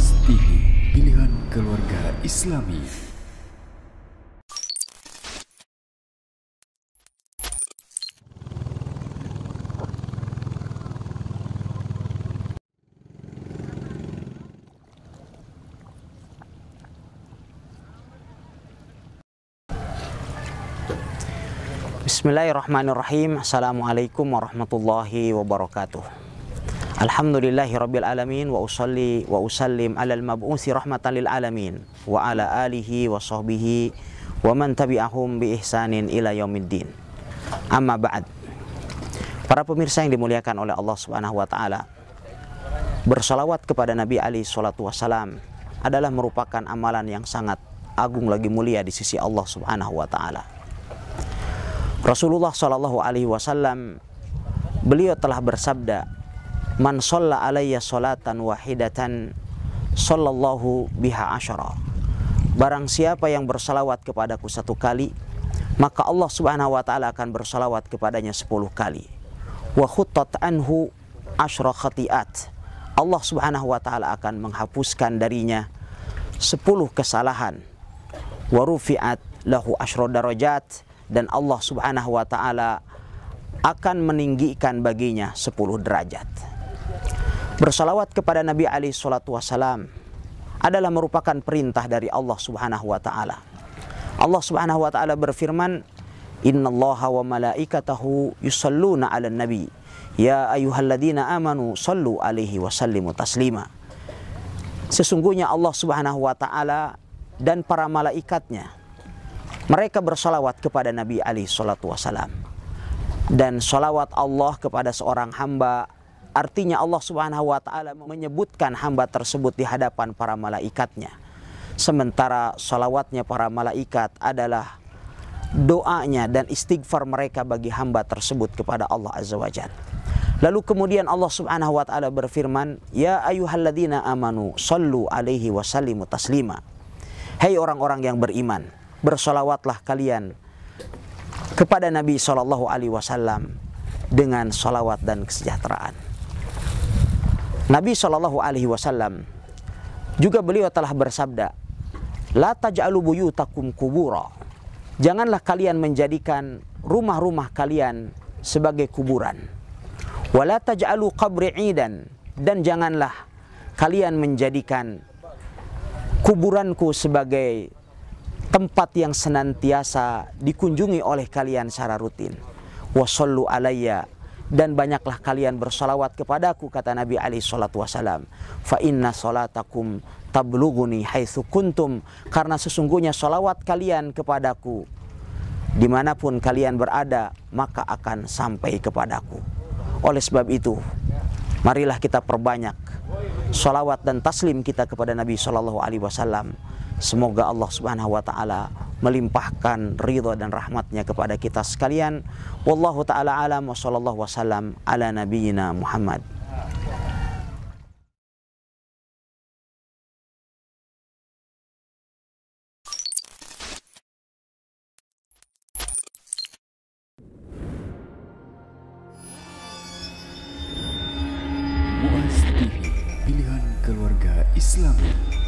Majelis TV Pilihan Keluarga Islami. Bismillahirrahmanirrahim. Assalamualaikum warahmatullahi wabarakatuh. Alhamdulillahi Rabbil Alamin wa usalli wa usallim alal mab'uthi rahmatan lil alamin wa ala alihi wa sahbihi wa man tabi'ahum bi ihsanin ila yaumiddin. Amma ba'd. Para pemirsa yang dimuliakan oleh Allah Subhanahu wa taala. Bersolawat kepada Nabi Ali salatu wasalam adalah merupakan amalan yang sangat agung lagi mulia di sisi Allah Subhanahu wa taala. Rasulullah Shallallahu alaihi wasallam beliau telah bersabda Man sholla alayya sholatan wahidatan Sallallahu biha asyara Barang siapa yang bersalawat kepadaku satu kali Maka Allah subhanahu wa ta'ala akan bersalawat kepadanya sepuluh kali Wa khuttat anhu asyra khati'at Allah subhanahu wa ta'ala akan menghapuskan darinya sepuluh kesalahan Wa rufi'at lahu asyra darajat Dan Allah subhanahu wa ta'ala akan meninggikan baginya sepuluh derajat Bersalawat kepada Nabi Ali Shallallahu Wasallam adalah merupakan perintah dari Allah Subhanahu Wa Taala. Allah Subhanahu Wa Taala berfirman, Inna Allah wa malaikatahu yusalluna ala nabi Ya ayuhaladina amanu sallu alaihi wa sallimu taslima Sesungguhnya Allah subhanahu wa ta'ala dan para malaikatnya Mereka bersalawat kepada Nabi Ali Alaihi Wasallam Dan salawat Allah kepada seorang hamba Artinya Allah Subhanahu wa taala menyebutkan hamba tersebut di hadapan para malaikatnya. Sementara salawatnya para malaikat adalah doanya dan istighfar mereka bagi hamba tersebut kepada Allah Azza wa Jalla. Lalu kemudian Allah Subhanahu wa taala berfirman, "Ya ayyuhalladzina amanu, sallu alaihi wa sallimu taslima." Hai hey orang-orang yang beriman, bersolawatlah kalian kepada Nabi Shallallahu alaihi wasallam dengan solawat dan kesejahteraan. Nabi Shallallahu Alaihi Wasallam juga beliau telah bersabda, La taj'alu buyutakum kubura. Janganlah kalian menjadikan rumah-rumah kalian sebagai kuburan. Wala taj'alu qabri idan. Dan janganlah kalian menjadikan kuburanku sebagai tempat yang senantiasa dikunjungi oleh kalian secara rutin. Wasallu alayya dan banyaklah kalian bersolawat kepadaku kata Nabi Ali salatu wasalam fa inna salatakum tablughuni haitsu kuntum karena sesungguhnya solawat kalian kepadaku dimanapun kalian berada maka akan sampai kepadaku oleh sebab itu marilah kita perbanyak solawat dan taslim kita kepada Nabi Shallallahu Alaihi Wasallam Semoga Allah Subhanahu wa taala melimpahkan ridha dan rahmatnya kepada kita sekalian. Wallahu taala alam wa sallallahu wasallam ala nabiyyina Muhammad. Islam.